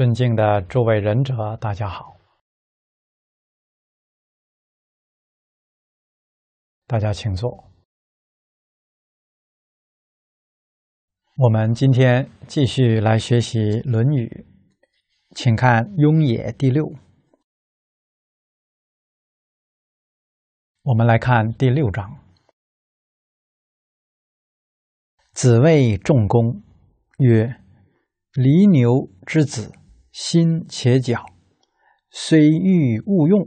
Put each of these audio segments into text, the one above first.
尊敬的诸位仁者，大家好，大家请坐。我们今天继续来学习《论语》，请看《雍也》第六。我们来看第六章：“子谓仲弓曰：‘犁牛之子’。”心且角，虽欲勿用；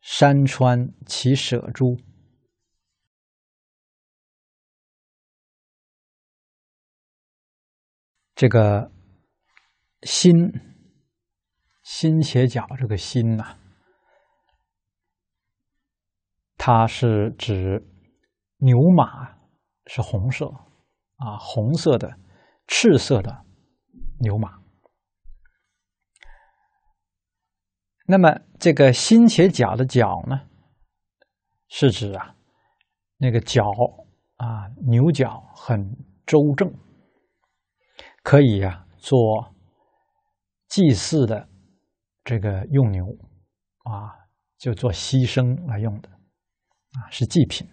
山川其舍诸？这个“心”“心且角”这个“心”呐，它是指牛马是红色啊，红色的、赤色的牛马。那么这个心且角的角呢，是指啊那个角啊牛角很周正，可以啊做祭祀的这个用牛啊，就做牺牲来用的啊是祭品，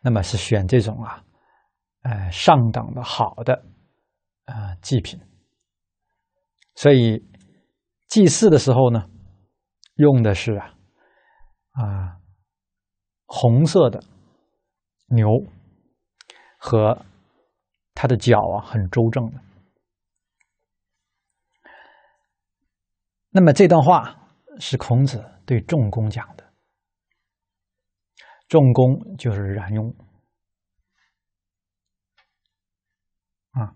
那么是选这种啊，呃，上等的好的啊祭品，所以祭祀的时候呢。用的是啊，啊，红色的牛，和它的脚啊，很周正的。那么这段话是孔子对仲弓讲的，仲弓就是冉雍啊。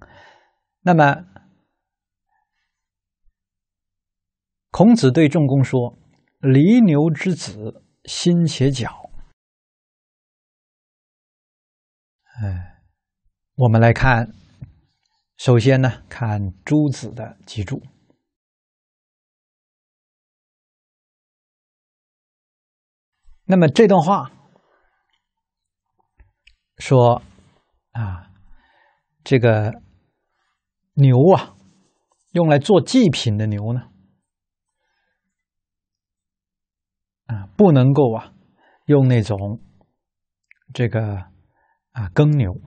那么孔子对仲弓说。犁牛之子，心且角。哎，我们来看，首先呢，看朱子的脊柱。那么这段话说，啊，这个牛啊，用来做祭品的牛呢？啊，不能够啊，用那种这个啊耕牛。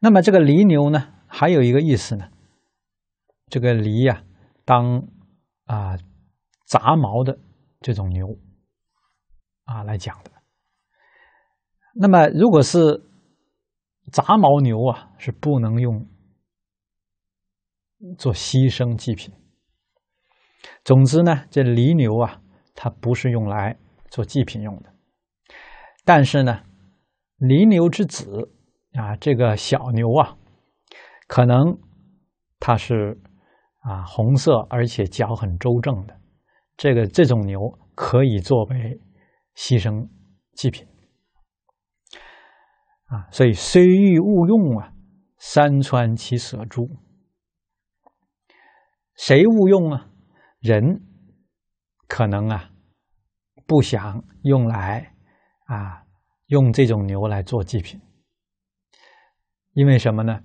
那么这个犁牛呢，还有一个意思呢，这个犁呀，当啊杂毛的这种牛啊来讲的。那么如果是杂毛牛啊，是不能用做牺牲祭品。总之呢，这犁牛啊，它不是用来做祭品用的。但是呢，犁牛之子啊，这个小牛啊，可能它是啊红色，而且脚很周正的。这个这种牛可以作为牺牲祭品啊。所以虽欲勿用啊，山川其舍诸？谁勿用啊？人可能啊不想用来啊用这种牛来做祭品，因为什么呢？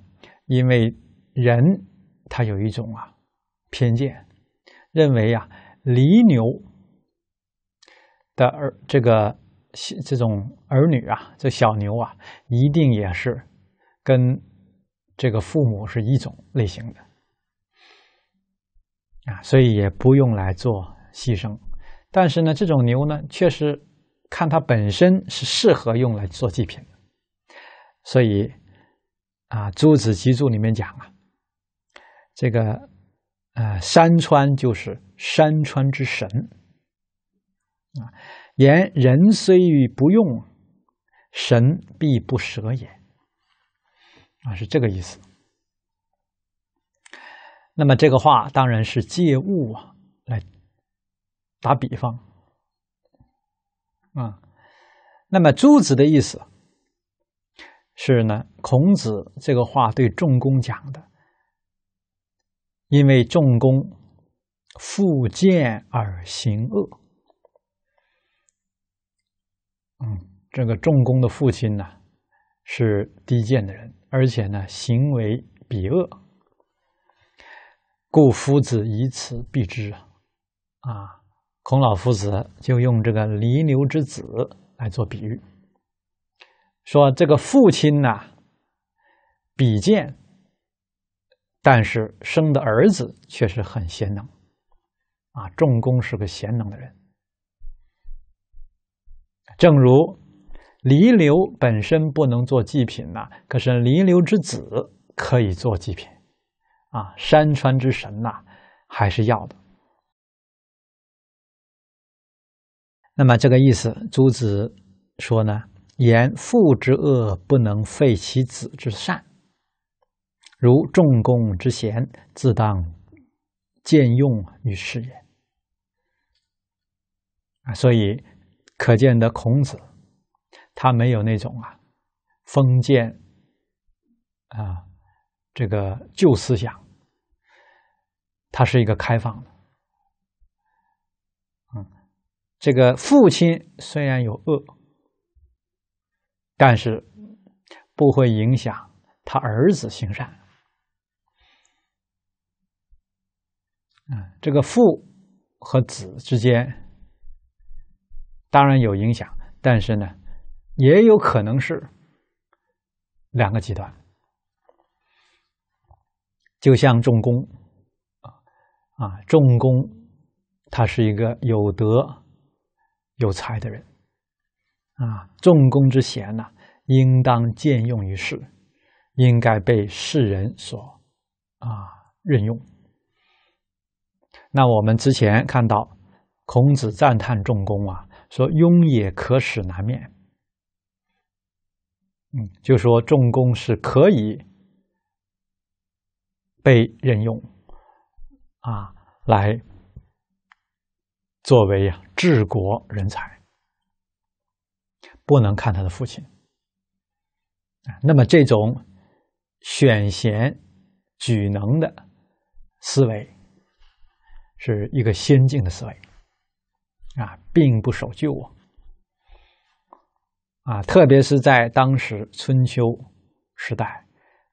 因为人他有一种啊偏见，认为啊，犁牛的儿这个这种儿女啊，这小牛啊，一定也是跟这个父母是一种类型的。啊，所以也不用来做牺牲，但是呢，这种牛呢，确实看它本身是适合用来做祭品，所以啊，《朱子集注》里面讲啊，这个呃，山川就是山川之神啊，言人虽不用，神必不舍也啊，是这个意思。那么这个话当然是借物啊来打比方，啊，那么朱子的意思是呢，孔子这个话对仲弓讲的，因为仲弓复见而行恶，嗯，这个仲弓的父亲呢是低贱的人，而且呢行为比恶。故夫子以此譬之啊，孔老夫子就用这个离牛之子来做比喻，说这个父亲呐，比见，但是生的儿子却是很贤能，啊，仲弓是个贤能的人。正如离牛本身不能做祭品呐，可是离牛之子可以做祭品。啊，山川之神呐，还是要的。那么这个意思，诸子说呢：言父之恶不能废其子之善，如仲弓之贤，自当见用于世也。啊，所以可见的孔子，他没有那种啊封建啊这个旧思想。他是一个开放的，嗯，这个父亲虽然有恶，但是不会影响他儿子行善。嗯，这个父和子之间当然有影响，但是呢，也有可能是两个极端，就像重工。啊，仲弓，他是一个有德有才的人。啊，仲弓之贤呢，应当见用于世，应该被世人所啊任用。那我们之前看到孔子赞叹仲弓啊，说“庸也可使难免，嗯，就说仲弓是可以被任用。啊，来作为治国人才，不能看他的父亲那么，这种选贤举能的思维是一个先进的思维啊，并不守旧啊啊！特别是在当时春秋时代，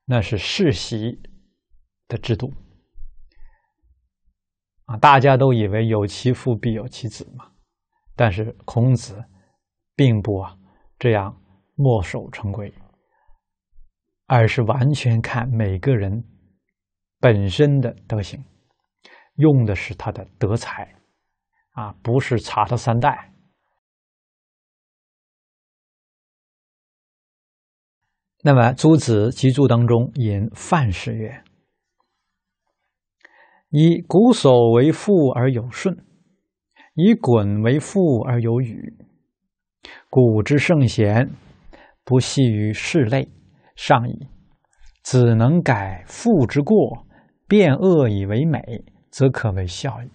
那是世袭的制度。啊，大家都以为有其父必有其子嘛，但是孔子并不啊这样墨守成规，而是完全看每个人本身的德行，用的是他的德才，啊，不是查他三代。那么，朱子集注当中引范氏曰。以瞽叟为父而有顺，以鲧为父而有禹。古之圣贤，不系于世类，上矣。子能改父之过，变恶以为美，则可为孝矣。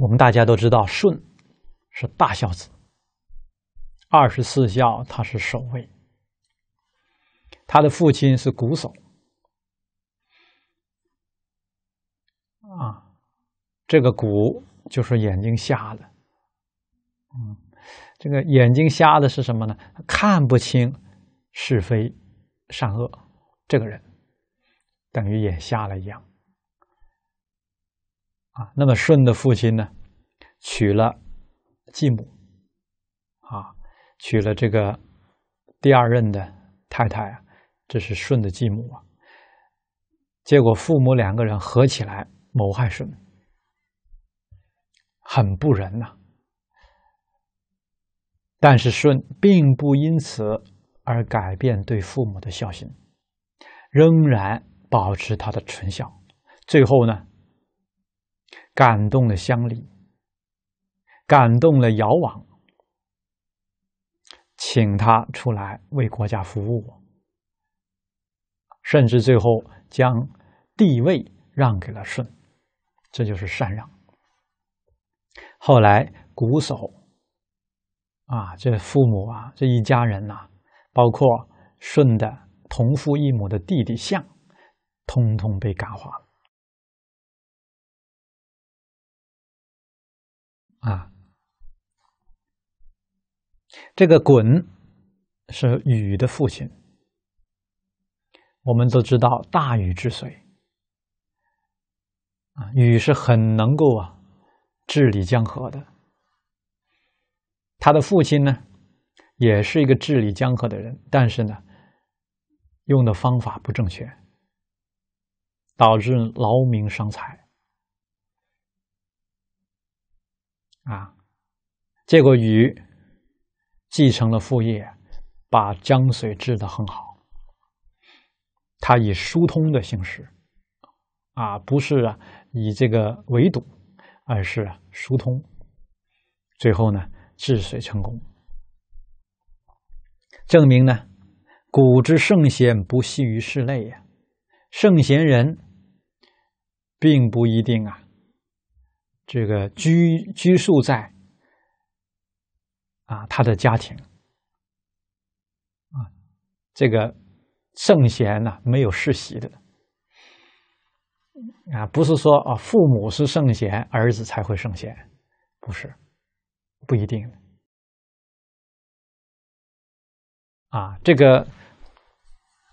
我们大家都知道，舜是大孝子，二十四孝他是首位。他的父亲是鼓手。啊，这个瞽就是眼睛瞎的，嗯，这个眼睛瞎的是什么呢？看不清是非善恶，这个人等于眼瞎了一样。啊，那么舜的父亲呢，娶了继母，啊，娶了这个第二任的太太啊，这是舜的继母啊。结果父母两个人合起来。谋害舜，很不仁呐。但是舜并不因此而改变对父母的孝心，仍然保持他的纯孝。最后呢，感动了乡里，感动了尧王，请他出来为国家服务，甚至最后将帝位让给了舜。这就是禅让。后来，瞽叟啊，这父母啊，这一家人呐，包括舜的同父异母的弟弟象，通通被感化了。啊，这个鲧是禹的父亲，我们都知道大禹治水。啊，禹是很能够啊治理江河的。他的父亲呢，也是一个治理江河的人，但是呢，用的方法不正确，导致劳民伤财。啊，结果禹继承了父业，把江水治得很好。他以疏通的形式。啊，不是啊，以这个围堵，而是疏通，最后呢，治水成功，证明呢，古之圣贤不系于室内呀，圣贤人，并不一定啊，这个拘拘束在啊他的家庭，啊，这个圣贤呢，没有世袭的。啊，不是说啊，父母是圣贤，儿子才会圣贤，不是，不一定。啊，这个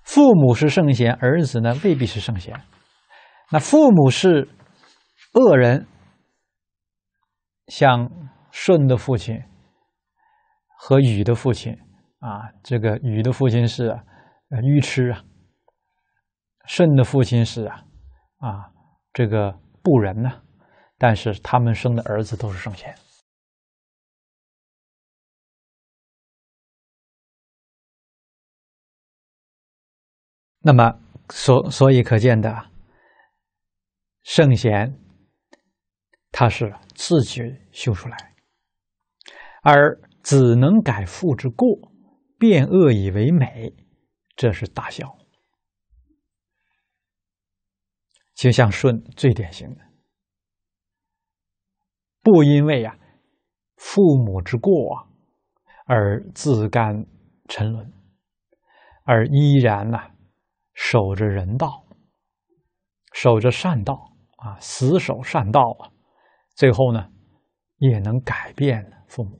父母是圣贤，儿子呢未必是圣贤。那父母是恶人，像舜的父亲和禹的父亲啊，这个禹的父亲是呃愚痴啊，舜的父亲是啊。啊，这个不仁呢，但是他们生的儿子都是圣贤。那么所所以可见的，圣贤他是自己修出来，而子能改父之过，变恶以为美，这是大孝。就像舜最典型的，不因为呀父母之过而自甘沉沦，而依然呐守着人道，守着善道啊，死守善道啊，最后呢也能改变父母，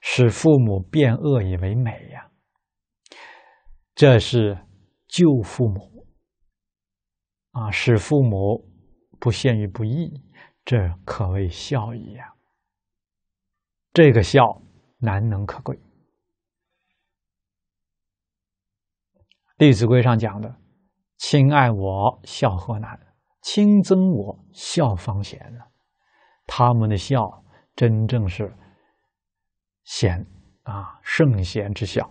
使父母变恶以为美呀，这是救父母。啊！使父母不陷于不义，这可谓孝矣呀。这个孝难能可贵。《弟子规》上讲的：“亲爱我，孝何难；亲憎我，孝方贤。”呢，他们的孝真正是贤啊，圣贤之孝。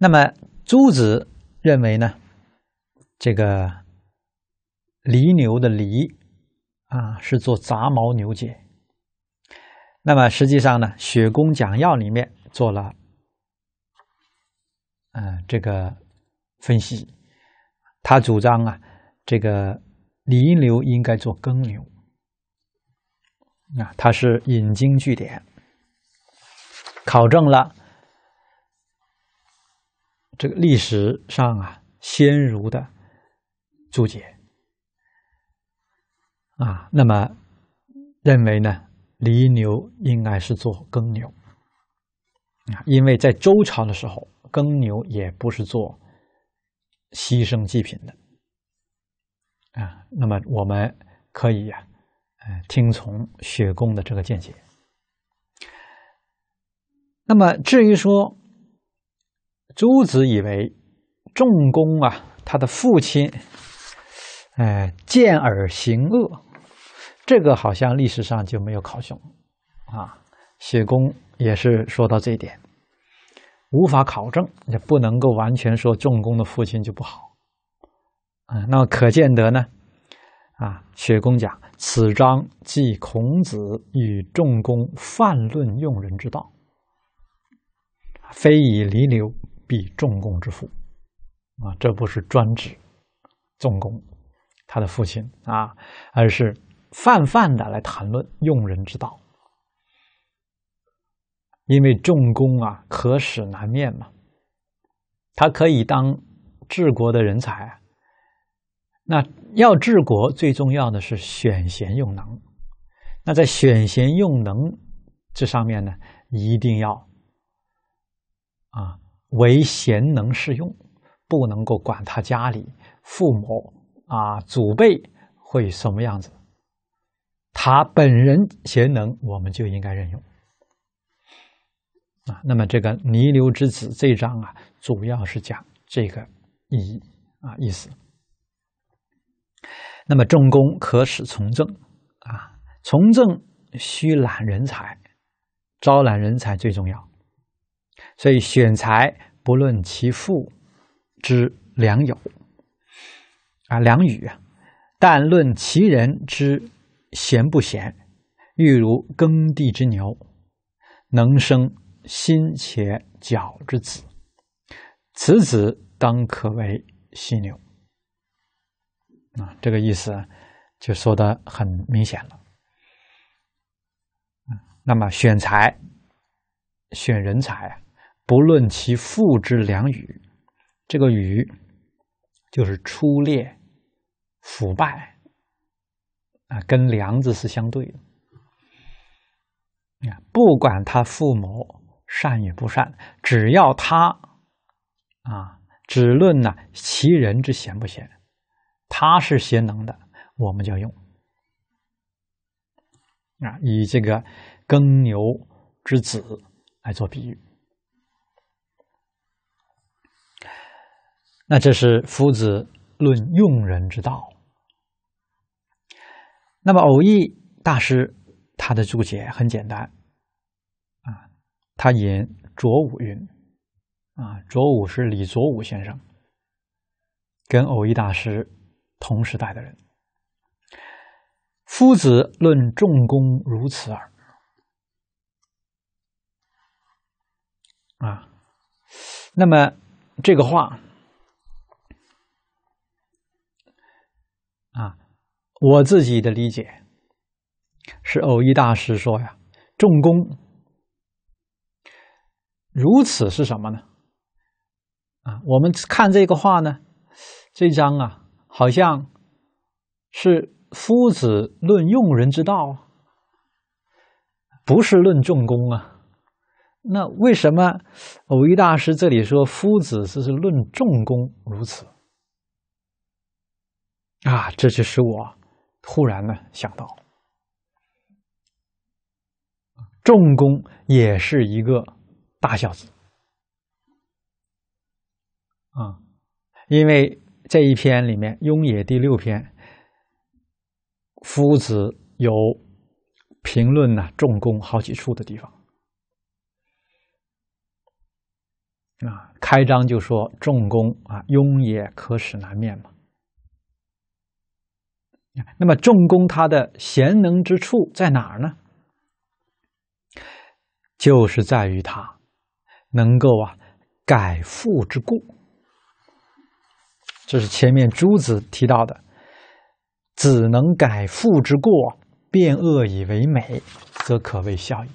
那么朱子认为呢，这个犁牛的犁啊是做杂毛牛解。那么实际上呢，《雪公讲要》里面做了嗯这个分析，他主张啊这个犁牛应该做耕牛。啊，他是引经据典，考证了。这个历史上啊，先儒的注解啊，那么认为呢，犁牛应该是做耕牛啊，因为在周朝的时候，耕牛也不是做牺牲祭品的啊。那么我们可以呀，呃，听从雪公的这个见解。那么至于说。朱子以为仲弓啊，他的父亲哎见而行恶，这个好像历史上就没有考证啊。雪公也是说到这一点，无法考证，也不能够完全说仲弓的父亲就不好啊。那么可见得呢啊？雪公讲此章即孔子与仲弓泛论用人之道，非以离流。必重功之父啊，这不是专指重功，他的父亲啊，而是泛泛的来谈论用人之道。因为重工啊，可使难面嘛，他可以当治国的人才啊。那要治国，最重要的是选贤用能。那在选贤用能这上面呢，一定要啊。唯贤能适用，不能够管他家里父母啊、祖辈会什么样子。他本人贤能，我们就应该任用啊。那么这个弥留之子这章啊，主要是讲这个意义啊意思。那么重工可使从政啊，从政需揽人才，招揽人才最重要。所以选才不论其父之良友啊良语啊，但论其人之贤不贤。欲如耕地之牛，能生心且角之子，此子当可为犀牛啊。这个意思就说的很明显了。那么选才选人才啊。不论其父之良与，这个“与”就是出恋、腐败啊，跟“良”字是相对的。不管他父母善与不善，只要他啊，只论呢其人之贤不贤，他是贤能的，我们就用啊，以这个耕牛之子来做比喻。那这是夫子论用人之道。那么偶义大师他的注解很简单啊，他引卓武云：“啊，卓武是李卓武先生，跟偶义大师同时代的人。”夫子论重功如此耳。啊，那么这个话。我自己的理解是，偶一大师说呀：“重功如此是什么呢？”啊，我们看这个话呢，这章啊，好像是夫子论用人之道，不是论重功啊。那为什么偶一大师这里说夫子是是论重功如此？啊，这就是我。忽然呢，想到仲弓也是一个大孝子啊，因为这一篇里面《雍也》第六篇，夫子有评论呢仲弓好几处的地方啊。开章就说仲弓啊，《雍也可使难面》嘛。那么重弓他的贤能之处在哪儿呢？就是在于他能够啊改父之过，这是前面朱子提到的，子能改父之过，变恶以为美，则可谓孝矣。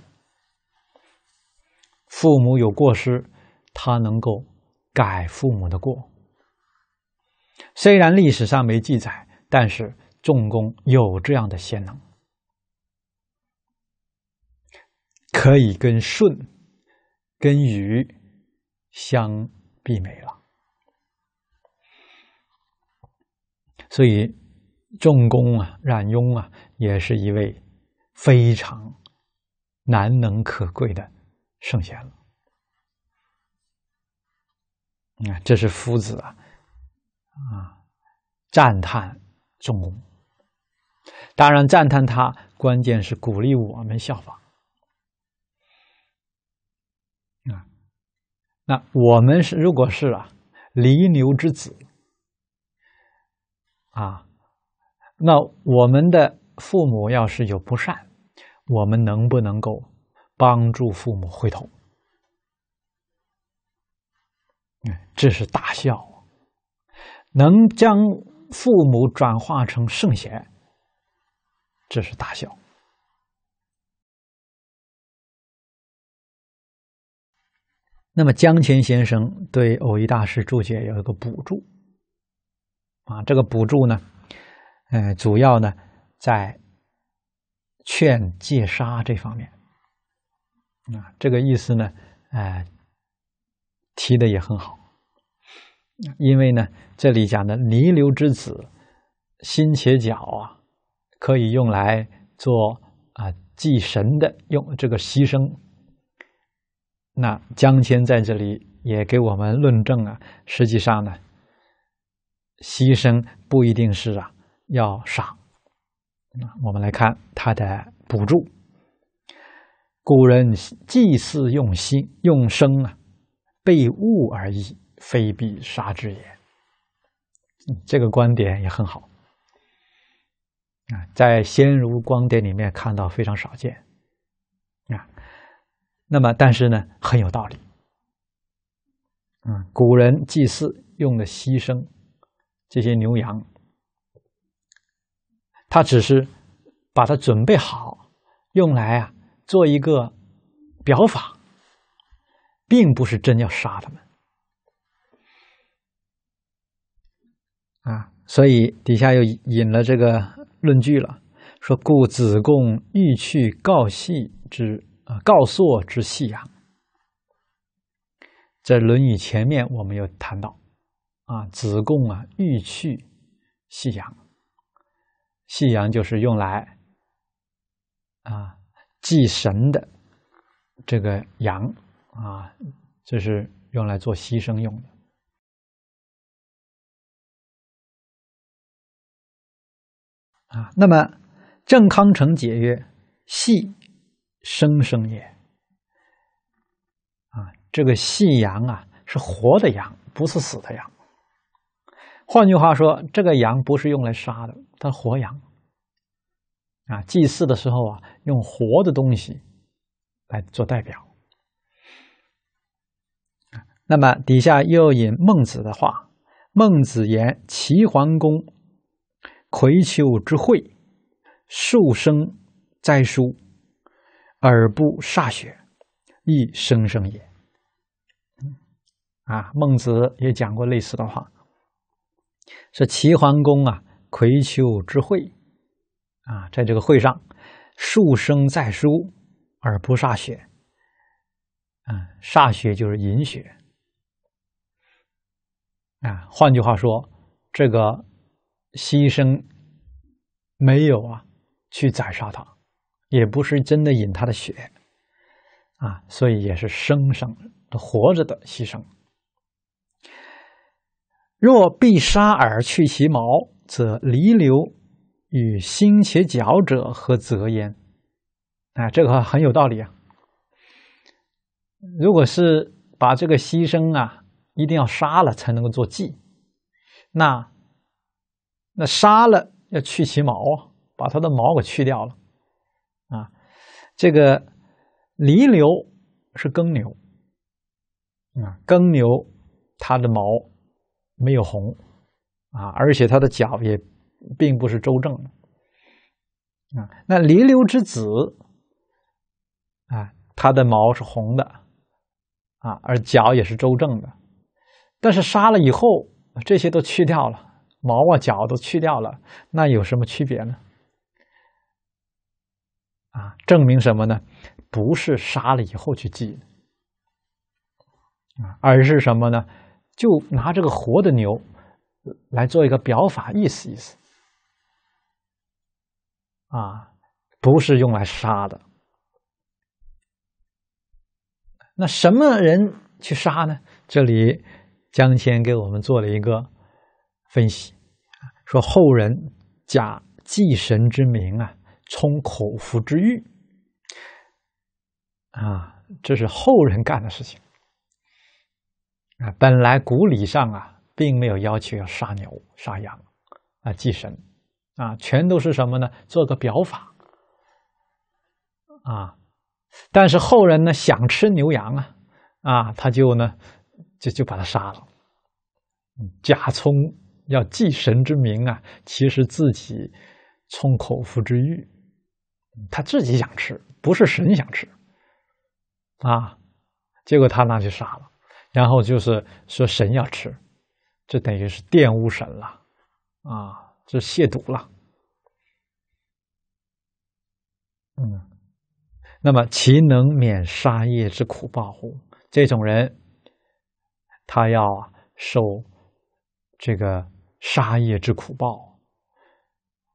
父母有过失，他能够改父母的过，虽然历史上没记载，但是。仲公有这样的贤能，可以跟舜、跟禹相媲美了。所以仲公啊，冉雍啊，也是一位非常难能可贵的圣贤了。你看，这是夫子啊，啊，赞叹仲公。当然，赞叹他，关键是鼓励我们效仿。啊，那我们是如果是啊，离牛之子，啊，那我们的父母要是有不善，我们能不能够帮助父母回头？这是大孝，能将父母转化成圣贤。这是大小。那么江谦先生对偶一大师注解有一个补助，啊，这个补助呢，嗯，主要呢在劝戒杀这方面。啊，这个意思呢，呃，提的也很好，因为呢，这里讲的泥留之子心且脚啊。可以用来做啊祭神的用这个牺牲。那江谦在这里也给我们论证啊，实际上呢，牺牲不一定是啊要杀。我们来看他的补助。古人祭祀用心用生啊，备物而已，非必杀之也。这个观点也很好。啊，在《先儒光典》里面看到非常少见，啊，那么但是呢很有道理，嗯，古人祭祀用的牺牲，这些牛羊，他只是把它准备好，用来啊做一个表法，并不是真要杀他们，啊，所以底下又引了这个。论据了，说故子贡欲去告细之啊告朔之细阳。在《论语》前面我们有谈到啊，子贡啊欲去细阳，细阳就是用来啊祭神的这个羊啊，这是用来做牺牲用的。啊，那么郑康成解曰：“系生生也。”啊，这个系羊啊，是活的羊，不是死的羊。换句话说，这个羊不是用来杀的，它活羊。啊，祭祀的时候啊，用活的东西来做代表。那么底下又引孟子的话：“孟子言齐桓公。”葵丘之会，数生在书而不歃血，亦生生也。啊，孟子也讲过类似的话，说齐桓公啊，葵丘之会啊，在这个会上数生在书而不歃血，啊，歃血就是饮血，啊，换句话说，这个。牺牲没有啊？去宰杀他，也不是真的饮他的血啊，所以也是生生活着的牺牲。若必杀而去其毛，则离流与心且角者何则焉？啊，这个很有道理啊！如果是把这个牺牲啊，一定要杀了才能够做祭，那。那杀了要去其毛啊，把它的毛给去掉了，啊，这个犁牛是耕牛，啊，耕牛它的毛没有红，啊，而且它的脚也并不是周正的，啊，那犁牛之子，啊，它的毛是红的，啊，而脚也是周正的，但是杀了以后，这些都去掉了。毛啊，角都去掉了，那有什么区别呢？啊，证明什么呢？不是杀了以后去祭，而是什么呢？就拿这个活的牛来做一个表法，意思意思，啊，不是用来杀的。那什么人去杀呢？这里江谦给我们做了一个。分析，说后人假祭神之名啊，充口腹之欲，啊，这是后人干的事情。啊，本来古礼上啊，并没有要求要杀牛杀羊啊祭神，啊，全都是什么呢？做个表法，啊，但是后人呢，想吃牛羊啊，啊，他就呢，就就把他杀了，假充。要祭神之名啊，其实自己冲口腹之欲，他自己想吃，不是神想吃啊。结果他拿去杀了，然后就是说神要吃，这等于是玷污神了啊，这亵渎了。嗯，那么其能免杀业之苦报乎？这种人，他要受这个。杀业之苦报，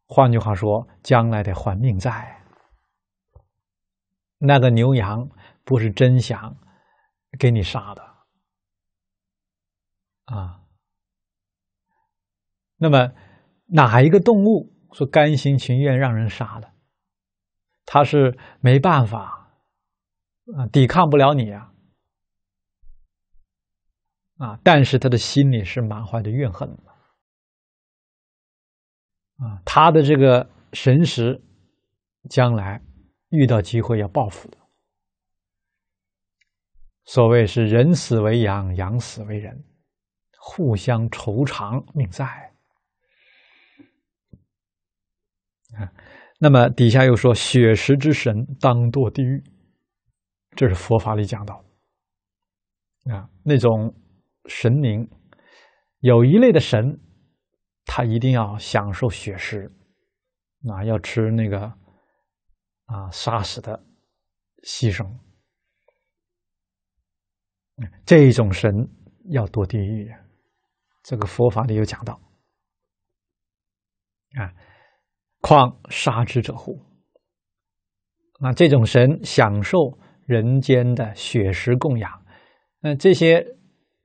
换句话说，将来得还命债。那个牛羊不是真想给你杀的啊，那么哪一个动物说甘心情愿让人杀的？他是没办法啊，抵抗不了你啊啊！但是他的心里是满怀着怨恨。啊，他的这个神识，将来遇到机会要报复的。所谓是人死为阳，阳死为人，互相愁长命在。啊，那么底下又说血食之神当堕地狱，这是佛法里讲到。啊，那种神灵有一类的神。他一定要享受血食，啊，要吃那个啊杀死的牺牲，这种神要堕地狱。这个佛法里有讲到啊，况杀之者乎？那这种神享受人间的血食供养，嗯，这些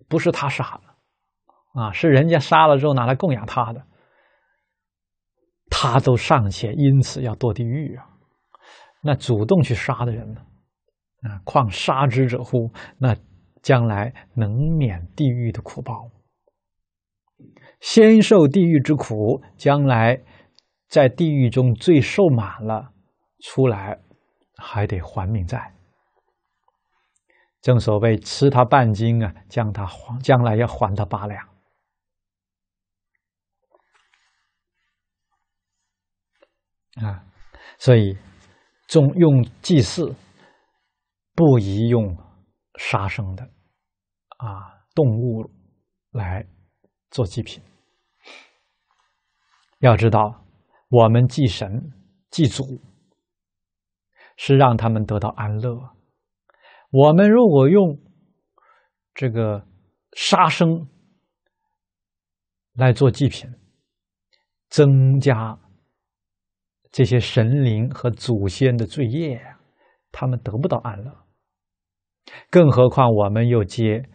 不是他杀。啊，是人家杀了之后拿来供养他的，他都尚且因此要堕地狱啊！那主动去杀的人呢？啊，况杀之者乎？那将来能免地狱的苦报先受地狱之苦，将来在地狱中罪受满了，出来还得还命债。正所谓吃他半斤啊，将他还将来要还他八两。啊，所以，中用祭祀，不宜用杀生的啊动物来做祭品。要知道，我们祭神、祭祖，是让他们得到安乐。我们如果用这个杀生来做祭品，增加。这些神灵和祖先的罪业他们得不到安乐，更何况我们又接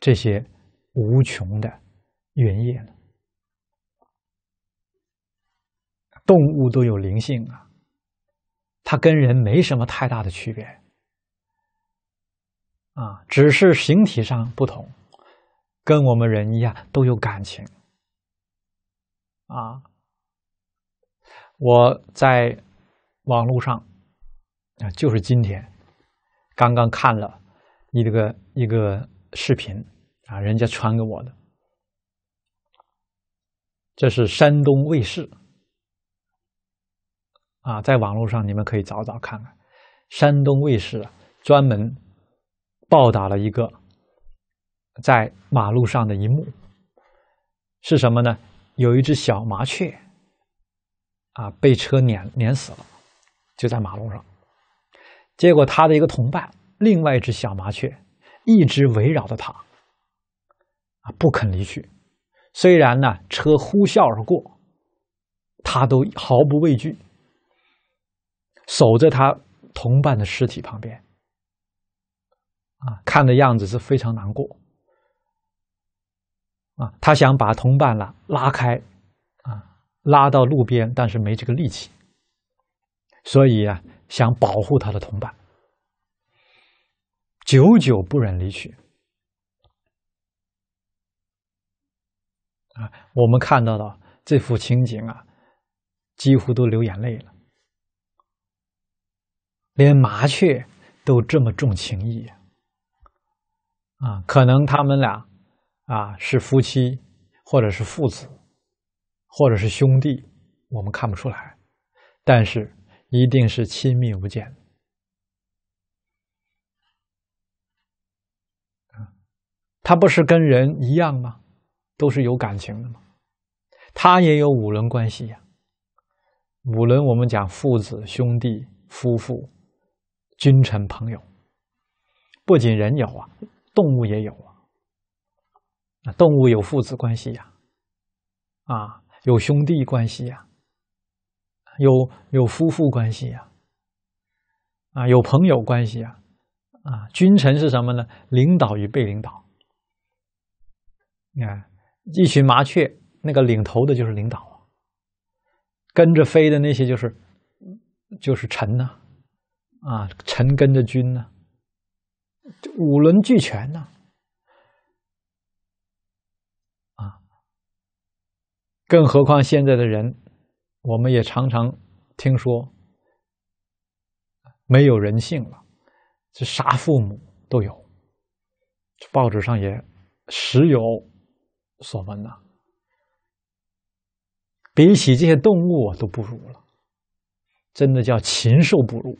这些无穷的原业呢？动物都有灵性啊，它跟人没什么太大的区别啊，只是形体上不同，跟我们人一样都有感情啊。我在网络上啊，就是今天刚刚看了你这个一个视频啊，人家传给我的。这是山东卫视啊，在网络上你们可以找找看看，山东卫视专门报道了一个在马路上的一幕，是什么呢？有一只小麻雀。啊，被车碾碾死了，就在马路上。结果，他的一个同伴，另外一只小麻雀，一直围绕着他，啊，不肯离去。虽然呢，车呼啸而过，他都毫不畏惧，守在他同伴的尸体旁边。啊，看的样子是非常难过。啊，他想把同伴呢拉开。拉到路边，但是没这个力气，所以啊，想保护他的同伴，久久不忍离去。啊，我们看到了这幅情景啊，几乎都流眼泪了。连麻雀都这么重情义啊，可能他们俩啊是夫妻，或者是父子。或者是兄弟，我们看不出来，但是一定是亲密无间。嗯，它不是跟人一样吗？都是有感情的吗？它也有五伦关系呀。五伦，我们讲父子、兄弟、夫妇、君臣、朋友，不仅人有啊，动物也有啊。动物有父子关系呀，啊。有兄弟关系呀，有有夫妇关系呀，啊，有朋友关系呀，啊，君臣是什么呢？领导与被领导。你看，一群麻雀，那个领头的就是领导，跟着飞的那些就是就是臣呐，啊，臣跟着君呐，五伦俱全呐。更何况现在的人，我们也常常听说没有人性了，这杀父母都有，报纸上也时有所闻呐。比起这些动物，我都不如了，真的叫禽兽不如。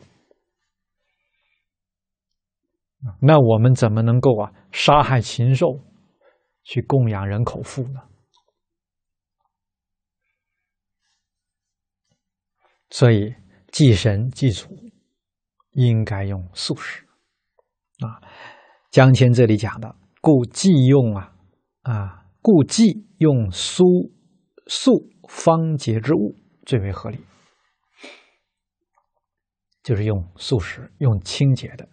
那我们怎么能够啊杀害禽兽去供养人口富呢？所以祭神祭祖应该用素食啊。江谦这里讲的，故祭用啊啊，故祭用苏素方洁之物最为合理，就是用素食，用清洁的，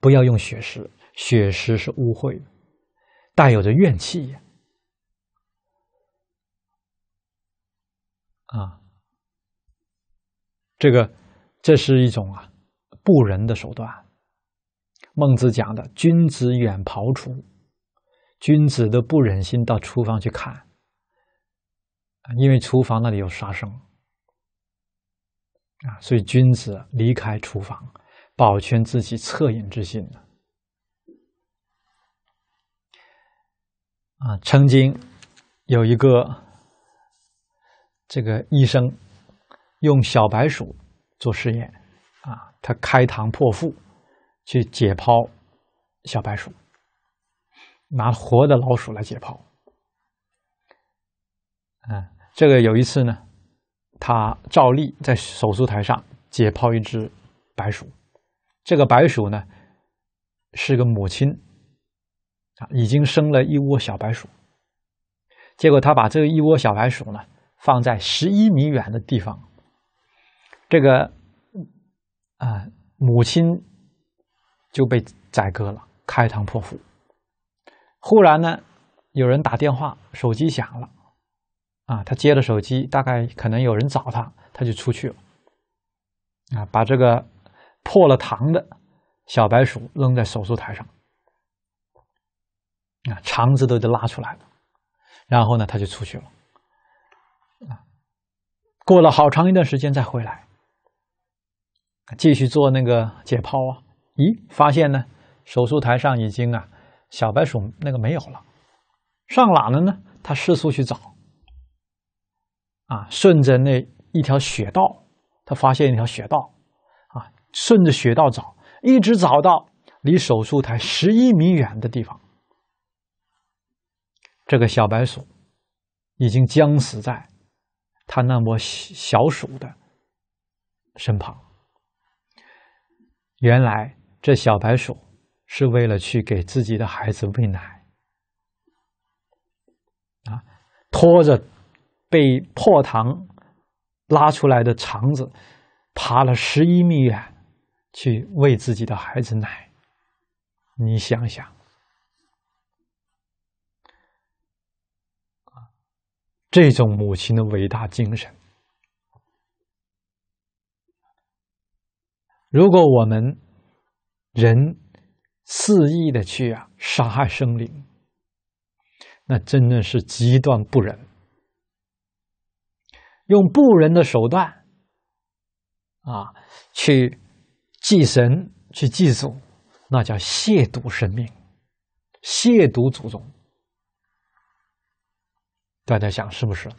不要用血食，血食是污秽，的，带有着怨气呀啊。这个，这是一种啊，不仁的手段。孟子讲的“君子远庖厨”，君子都不忍心到厨房去看，因为厨房那里有杀生啊，所以君子离开厨房，保全自己恻隐之心呢。啊，曾经有一个这个医生。用小白鼠做实验，啊，他开膛破腹去解剖小白鼠，拿活的老鼠来解剖。啊，这个有一次呢，他照例在手术台上解剖一只白鼠，这个白鼠呢是个母亲，啊，已经生了一窝小白鼠，结果他把这一窝小白鼠呢放在十一米远的地方。这个，啊，母亲就被宰割了，开膛破腹。忽然呢，有人打电话，手机响了，啊，他接了手机，大概可能有人找他，他就出去了。啊，把这个破了膛的小白鼠扔在手术台上，啊，肠子都得拉出来了。然后呢，他就出去了。啊，过了好长一段时间再回来。继续做那个解剖啊？咦，发现呢，手术台上已经啊，小白鼠那个没有了。上哪了呢？他四处去找，啊，顺着那一条雪道，他发现一条雪道，啊，顺着雪道找，一直找到离手术台十一米远的地方，这个小白鼠已经僵死在他那窝小鼠的身旁。原来这小白鼠是为了去给自己的孩子喂奶，啊，拖着被破膛拉出来的肠子，爬了十一米远去喂自己的孩子奶。你想想，这种母亲的伟大精神。如果我们人肆意的去啊杀害生灵，那真的是极端不仁。用不仁的手段啊去祭神、去祭祖，那叫亵渎生命、亵渎祖宗。大家想是不是？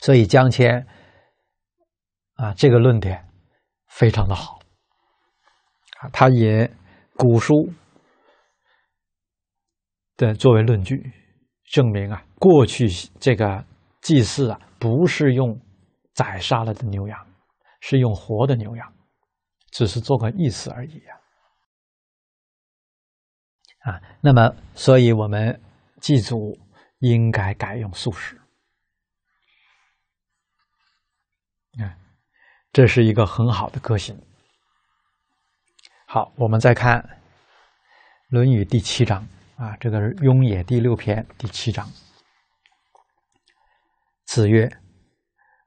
所以江谦。啊，这个论点非常的好啊！他也古书的作为论据，证明啊，过去这个祭祀啊，不是用宰杀了的牛羊，是用活的牛羊，只是做个意思而已呀！啊，那么，所以我们祭祖应该改用素食啊。这是一个很好的个性。好，我们再看《论语》第七章啊，这个是《雍也》第六篇第七章。子曰：“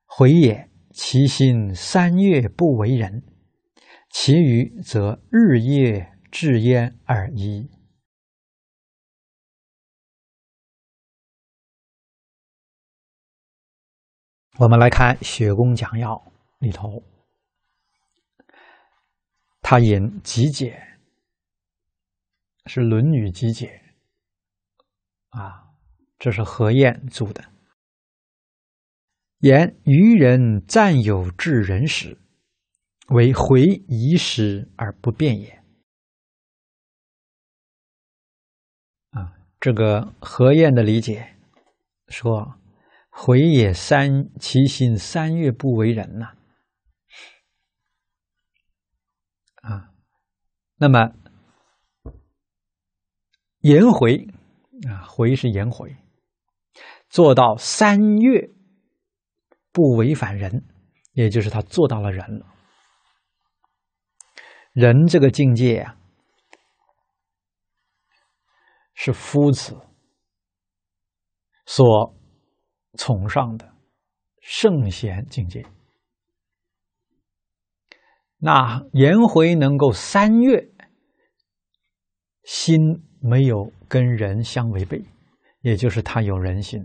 回也，其心三月不为人；其余则日夜至焉而已。”我们来看雪公讲要。里头，他言集解是《论语集解》啊，这是何晏著的。言愚人占有至人时，为回遗失而不变也啊。这个何晏的理解说：“回也三其心三月不为人呐。”那么，颜回啊，回是颜回，做到三月不违反人，也就是他做到了人了。人这个境界啊，是夫子所崇尚的圣贤境界。那颜回能够三月心没有跟人相违背，也就是他有人心。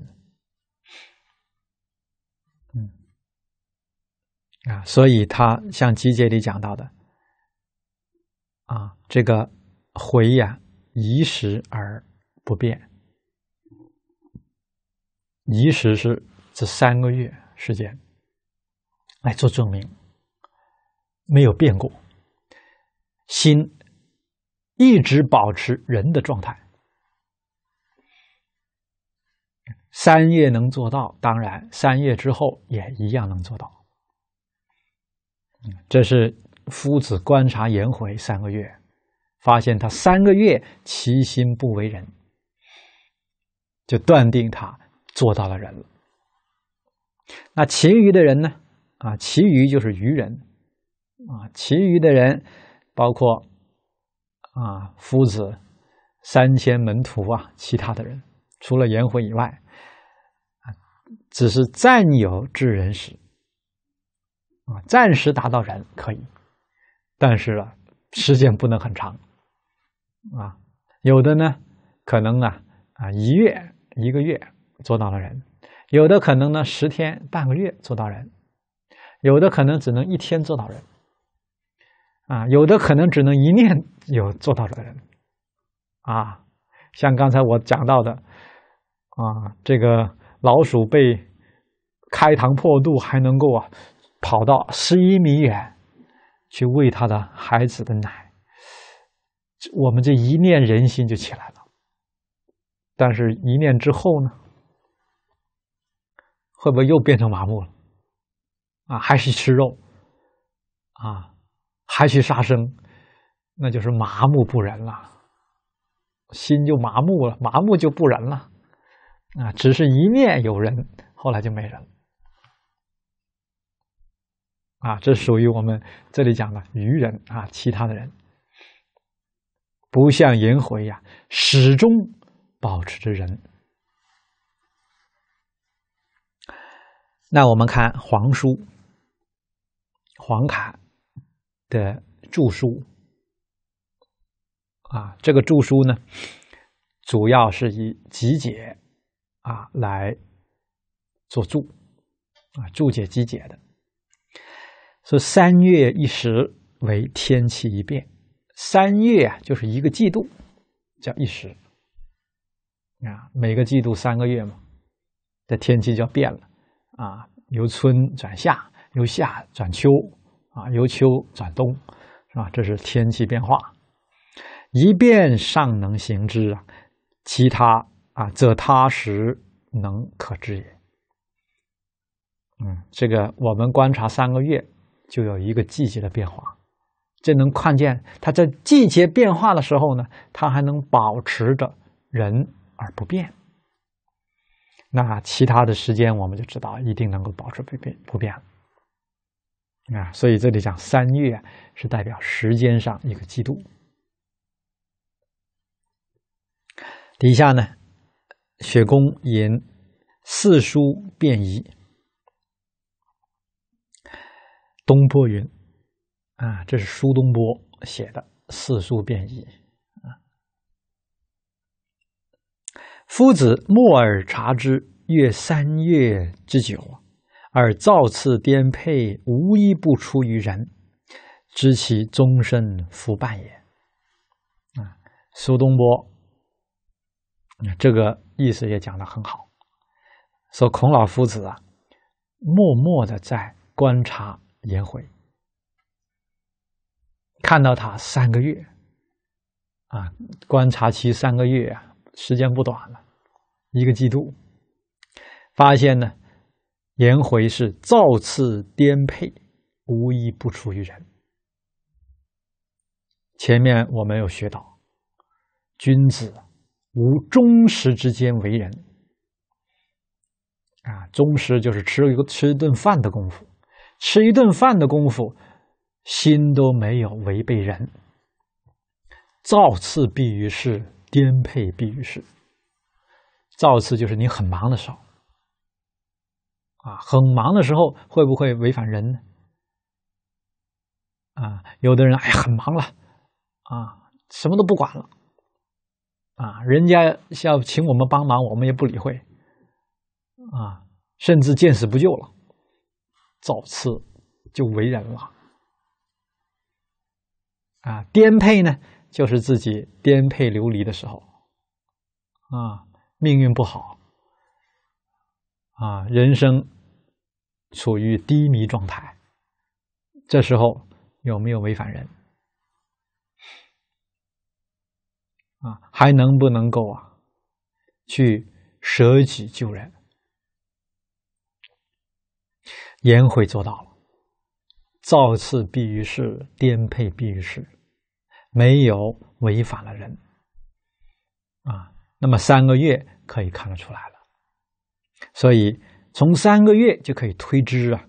嗯，啊，所以他像集结里讲到的，啊，这个回呀，遗时而不变，遗时是这三个月时间来做证明。没有变过，心一直保持人的状态。三月能做到，当然三月之后也一样能做到。这是夫子观察颜回三个月，发现他三个月其心不为人，就断定他做到了人了。那其余的人呢？啊，其余就是愚人。啊，其余的人，包括啊夫子三千门徒啊，其他的人，除了颜回以外，只是暂有至人时，啊，暂时达到人可以，但是呢，时间不能很长，啊，有的呢，可能啊啊一月一个月做到了人，有的可能呢十天半个月做到人，有的可能只能一天做到人。啊，有的可能只能一念有做到的人，啊，像刚才我讲到的，啊，这个老鼠被开膛破肚，还能够啊跑到十一米远去喂它的孩子的奶，我们这一念人心就起来了，但是一念之后呢，会不会又变成麻木了？啊，还是吃肉，啊？还去杀生，那就是麻木不仁了，心就麻木了，麻木就不仁了，啊，只是一念有人，后来就没人了，啊，这属于我们这里讲的愚人啊，其他的人，不像颜回呀，始终保持着仁。那我们看黄叔、黄侃。的著书。啊，这个著书呢，主要是以集解啊来做注啊，注解集解的。说三月一时为天气一变，三月啊就是一个季度叫一时啊，每个季度三个月嘛，这天气就要变了啊，由春转夏，由夏转秋。啊，由秋转冬，是吧？这是天气变化。一变尚能行之啊，其他啊，则他时能可知也。嗯，这个我们观察三个月，就有一个季节的变化。这能看见它在季节变化的时候呢，它还能保持着人而不变。那其他的时间，我们就知道一定能够保持不变不变。啊，所以这里讲三月是代表时间上一个季度。底下呢，雪公引四书便疑，东坡云：“啊，这是苏东坡写的四书便疑夫子默尔察之，曰：“三月之久。”而造次颠沛，无一不出于人，知其终身弗半也。啊，苏东坡，这个意思也讲得很好。说孔老夫子啊，默默的在观察颜回，看到他三个月，啊，观察期三个月啊，时间不短了，一个季度，发现呢。颜回是造次颠沛，无一不出于人。前面我们有学到，君子无终实之间为人，啊，终实就是吃一个吃一顿饭的功夫，吃一顿饭的功夫，心都没有违背人。造次必于事，颠沛必于事。造次就是你很忙的时候。啊，很忙的时候会不会违反人呢？啊，有的人哎，很忙了，啊，什么都不管了，啊，人家要请我们帮忙，我们也不理会，啊，甚至见死不救了，造次就为人了，啊，颠沛呢，就是自己颠沛流离的时候，啊，命运不好。啊，人生处于低迷状态，这时候有没有违反人？啊，还能不能够啊，去舍己救人？颜回做到了，造次必于事，颠沛必于事，没有违反了人。啊，那么三个月可以看得出来了。所以，从三个月就可以推知啊，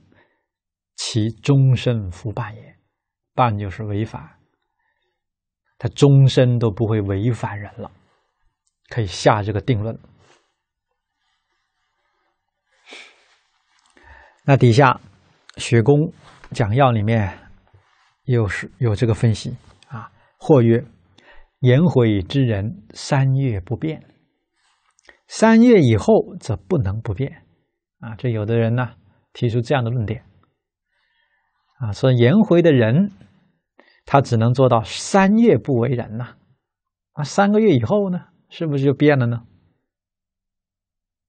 其终身服半也。半就是违反，他终身都不会违反人了，可以下这个定论。那底下《雪公讲要》里面，又是有这个分析啊。或曰：颜回之人，三月不变。三月以后则不能不变，啊，这有的人呢提出这样的论点，啊，说颜回的人他只能做到三月不为人呐，啊，三个月以后呢，是不是就变了呢？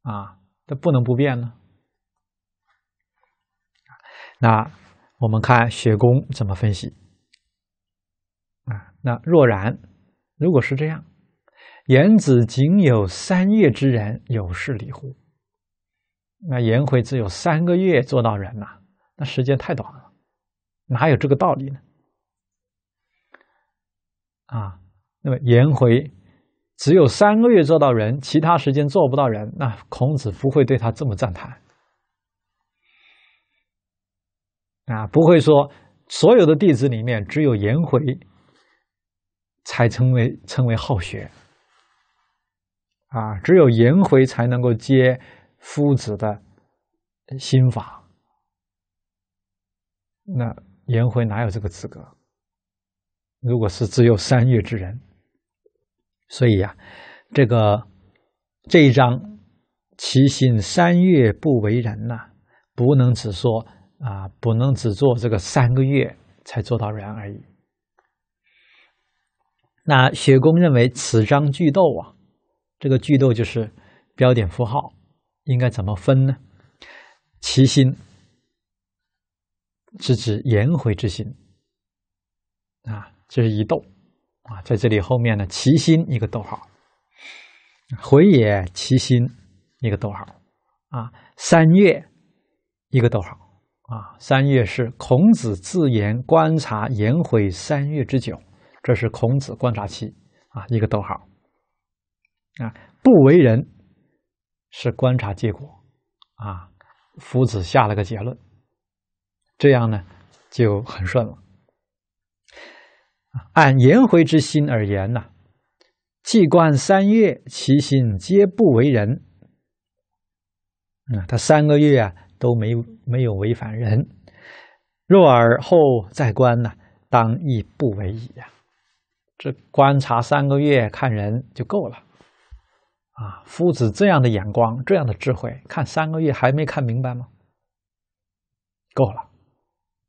啊，这不能不变呢？那我们看雪公怎么分析，啊，那若然如果是这样。颜子仅有三月之人，有事理乎？那颜回只有三个月做到人呐，那时间太短了，哪有这个道理呢？啊，那么颜回只有三个月做到人，其他时间做不到人，那孔子不会对他这么赞叹啊，不会说所有的弟子里面只有颜回才称为称为好学。啊，只有颜回才能够接夫子的心法，那颜回哪有这个资格？如果是只有三月之人，所以呀，这个这一章其心三月不为人呐，不能只说啊，不能只做这个三个月才做到人而已。那雪公认为此章巨斗啊。这个句逗就是标点符号，应该怎么分呢？其心是指颜回之心啊，这是一逗啊，在这里后面呢，其心一个逗号，回也其心一个逗号啊，三月一个逗号啊，三月是孔子自言观察颜回三月之久，这是孔子观察期啊，一个逗号。啊，不为人是观察结果啊，夫子下了个结论，这样呢就很顺了。按颜回之心而言呐，既观三月，其心皆不为人。啊，他三个月啊都没没有违反人。若而后再观呢，当亦不为矣。这观察三个月看人就够了。啊，夫子这样的眼光，这样的智慧，看三个月还没看明白吗？够了，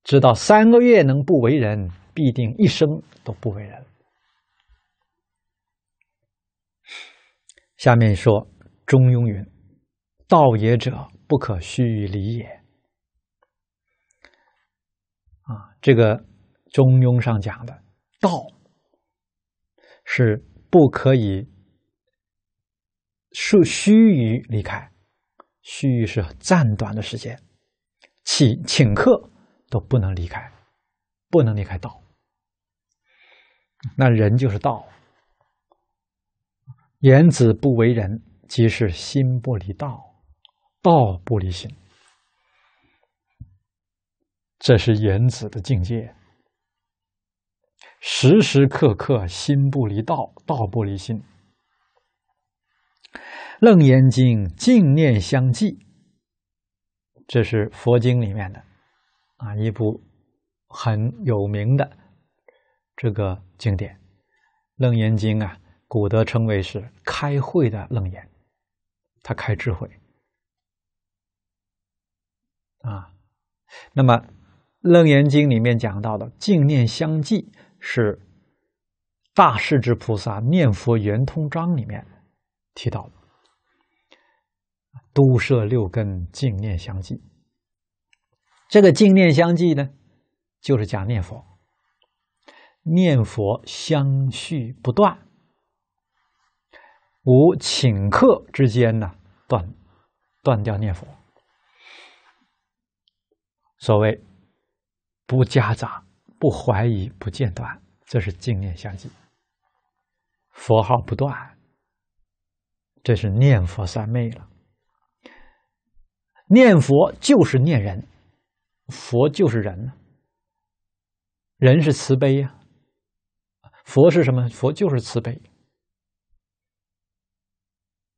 知道三个月能不为人，必定一生都不为人。下面说《中庸》云：“道也者，不可虚于离也。”啊，这个《中庸》上讲的“道”是不可以。是须臾离开，须臾是暂短的时间，请请客都不能离开，不能离开道。那人就是道。言子不为人，即是心不离道，道不离心，这是言子的境界。时时刻刻心不离道，道不离心。《楞严经》静念相继，这是佛经里面的啊一部很有名的这个经典。《楞严经》啊，古德称为是开慧的楞严，他开智慧啊。那么，《楞严经》里面讲到的静念相继，是《大势至菩萨念佛圆通章》里面提到的。都摄六根，净念相继。这个净念相继呢，就是假念佛，念佛相续不断，无顷刻之间呢断断掉念佛。所谓不夹杂、不怀疑、不间断，这是净念相继，佛号不断，这是念佛三昧了。念佛就是念人，佛就是人人是慈悲呀，佛是什么？佛就是慈悲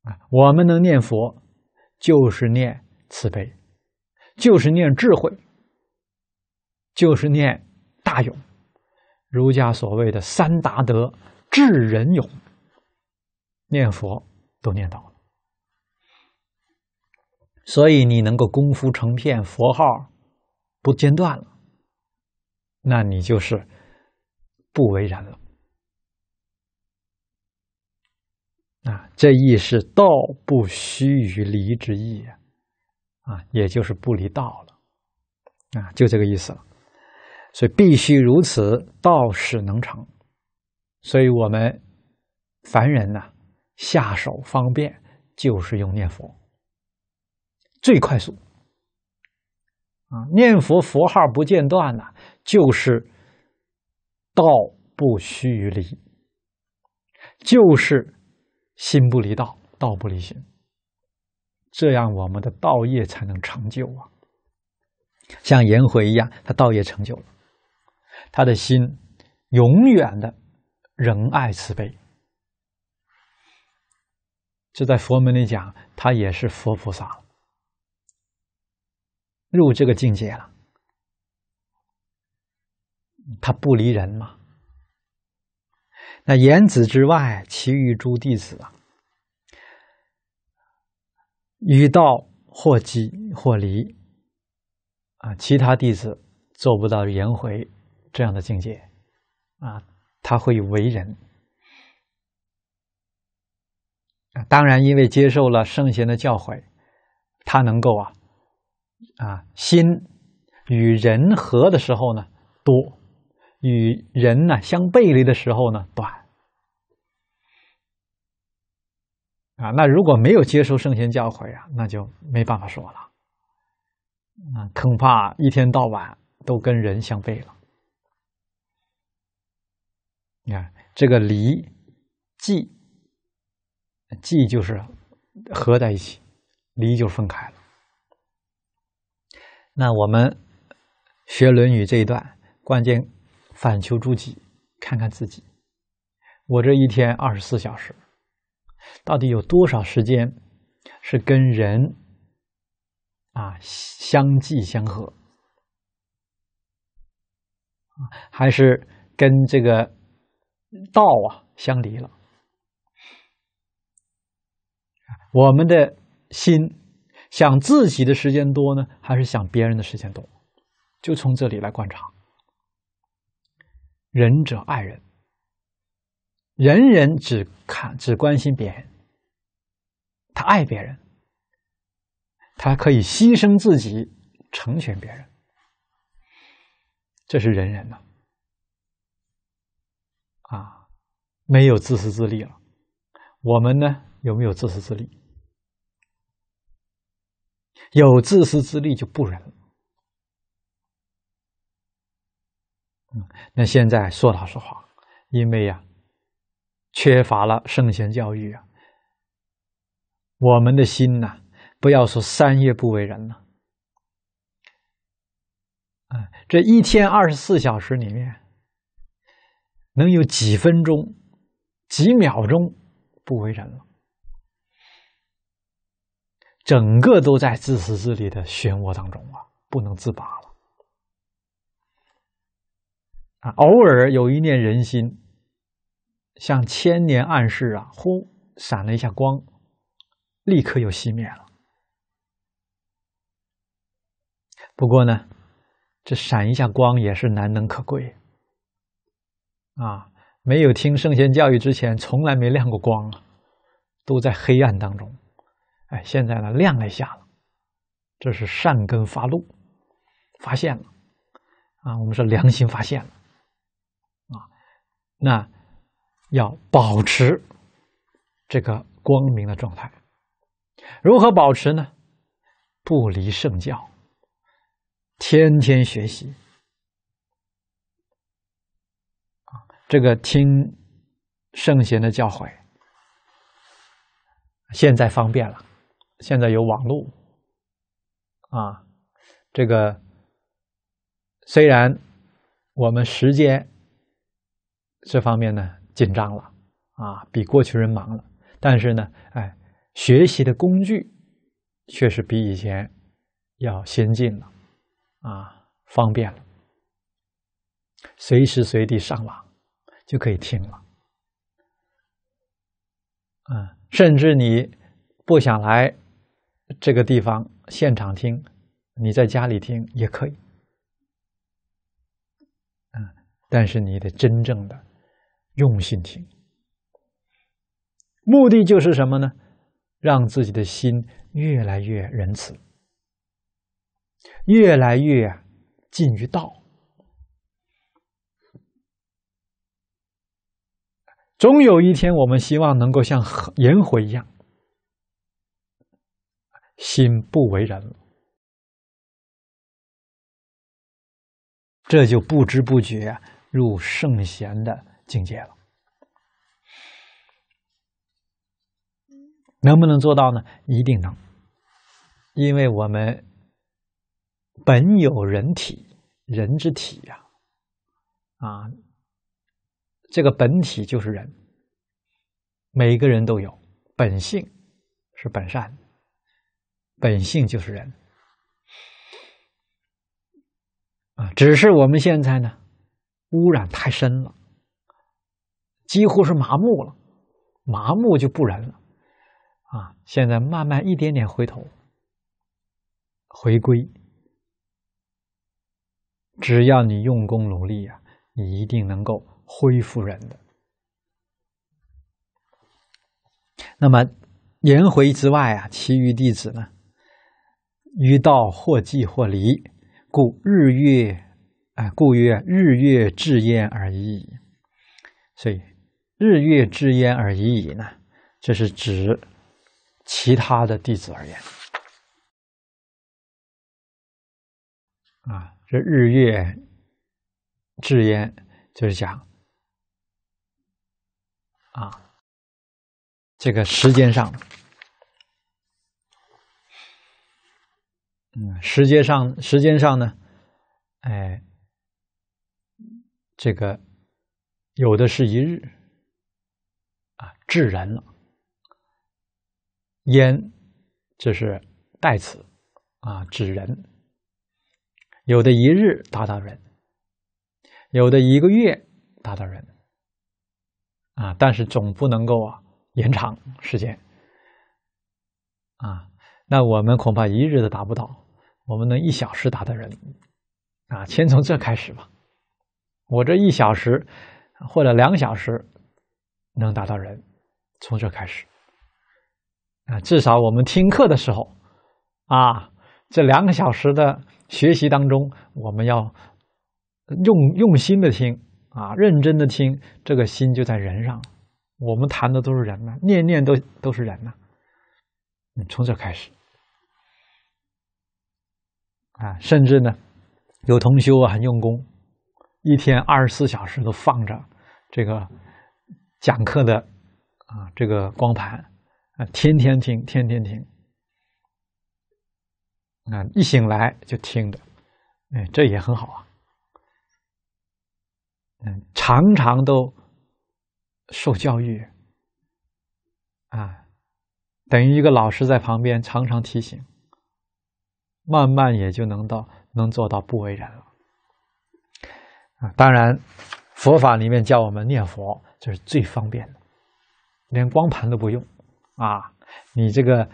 啊。我们能念佛，就是念慈悲，就是念智慧，就是念大勇。儒家所谓的三达德，智、仁、勇，念佛都念到了。所以你能够功夫成片，佛号不间断了，那你就是不为人了啊！这亦是道不虚于离之意啊！也就是不离道了啊，就这个意思了。所以必须如此，道是能成。所以我们凡人呢，下手方便就是用念佛。最快速，啊！念佛佛号不间断呐，就是道不虚于离，就是心不离道，道不离心。这样我们的道业才能成就啊！像颜回一样，他道业成就了，他的心永远的仁爱慈悲。这在佛门里讲，他也是佛菩萨了。入这个境界了，他不离人嘛。那言子之外，其余诸弟子啊，与道或即或离，啊，其他弟子做不到颜回这样的境界，啊，他会为人。当然，因为接受了圣贤的教诲，他能够啊。啊，心与人合的时候呢多，与人呢相背离的时候呢短。啊，那如果没有接受圣贤教诲啊，那就没办法说了。啊，恐怕一天到晚都跟人相背了。你看，这个离，即，即就是合在一起，离就分开了。那我们学《论语》这一段，关键反求诸己，看看自己。我这一天二十四小时，到底有多少时间是跟人啊相继相合？还是跟这个道啊相离了？我们的心。想自己的时间多呢，还是想别人的时间多？就从这里来观察。仁者爱人，人人只看、只关心别人，他爱别人，他可以牺牲自己，成全别人，这是仁人呢。啊，没有自私自利了。我们呢，有没有自私自利？有自私自利就不仁。嗯，那现在说老实话，因为呀，缺乏了圣贤教育啊，我们的心呐，不要说三月不为人了，啊，这一天二十四小时里面，能有几分钟、几秒钟不为人了？整个都在自私自利的漩涡当中啊，不能自拔了。啊，偶尔有一念人心，像千年暗示啊，忽闪了一下光，立刻又熄灭了。不过呢，这闪一下光也是难能可贵。啊，没有听圣贤教育之前，从来没亮过光啊，都在黑暗当中。哎，现在呢，亮了一下了，这是善根发露，发现了，啊，我们说良心发现了，啊，那要保持这个光明的状态，如何保持呢？不离圣教，天天学习，啊，这个听圣贤的教诲，现在方便了。现在有网络啊，这个虽然我们时间这方面呢紧张了啊，比过去人忙了，但是呢，哎，学习的工具确实比以前要先进了啊，方便了，随时随地上网就可以听了啊，甚至你不想来。这个地方现场听，你在家里听也可以，嗯，但是你得真正的用心听。目的就是什么呢？让自己的心越来越仁慈，越来越近于道。总有一天，我们希望能够像颜回一样。心不为人，这就不知不觉入圣贤的境界了。能不能做到呢？一定能，因为我们本有人体，人之体呀，啊，这个本体就是人，每个人都有本性是本善。的。本性就是人，啊，只是我们现在呢，污染太深了，几乎是麻木了，麻木就不仁了，啊，现在慢慢一点点回头，回归，只要你用功努力啊，你一定能够恢复人的。那么，颜回之外啊，其余弟子呢？于道或即或离，故日月，啊，故曰日月至焉而已。矣。所以，日月至焉而已矣呢？这是指其他的弟子而言。啊，这日月至焉就是讲啊，这个时间上。嗯，时间上，时间上呢，哎，这个有的是一日啊，治人了。焉，这是代词啊，指人。有的一日达到人，有的一个月达到人啊，但是总不能够啊延长时间啊，那我们恐怕一日都达不到。我们能一小时打到人，啊，先从这开始吧。我这一小时或者两小时能打到人，从这开始。啊，至少我们听课的时候，啊，这两个小时的学习当中，我们要用用心的听，啊，认真的听，这个心就在人上。我们谈的都是人呐，念念都都是人呐。嗯，从这开始。啊，甚至呢，有同修啊，很用功，一天二十四小时都放着这个讲课的啊，这个光盘啊，天天听，天天听啊，一醒来就听着，哎，这也很好啊，嗯，常常都受教育啊，等于一个老师在旁边常常提醒。慢慢也就能到，能做到不为人了。啊，当然，佛法里面教我们念佛，这是最方便的，连光盘都不用。啊，你这个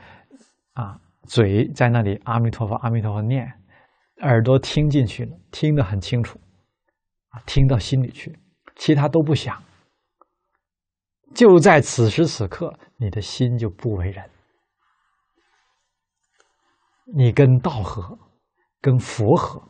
啊，嘴在那里“阿弥陀佛，阿弥陀佛”念，耳朵听进去了，听得很清楚，啊，听到心里去，其他都不想。就在此时此刻，你的心就不为人。你跟道合，跟佛合。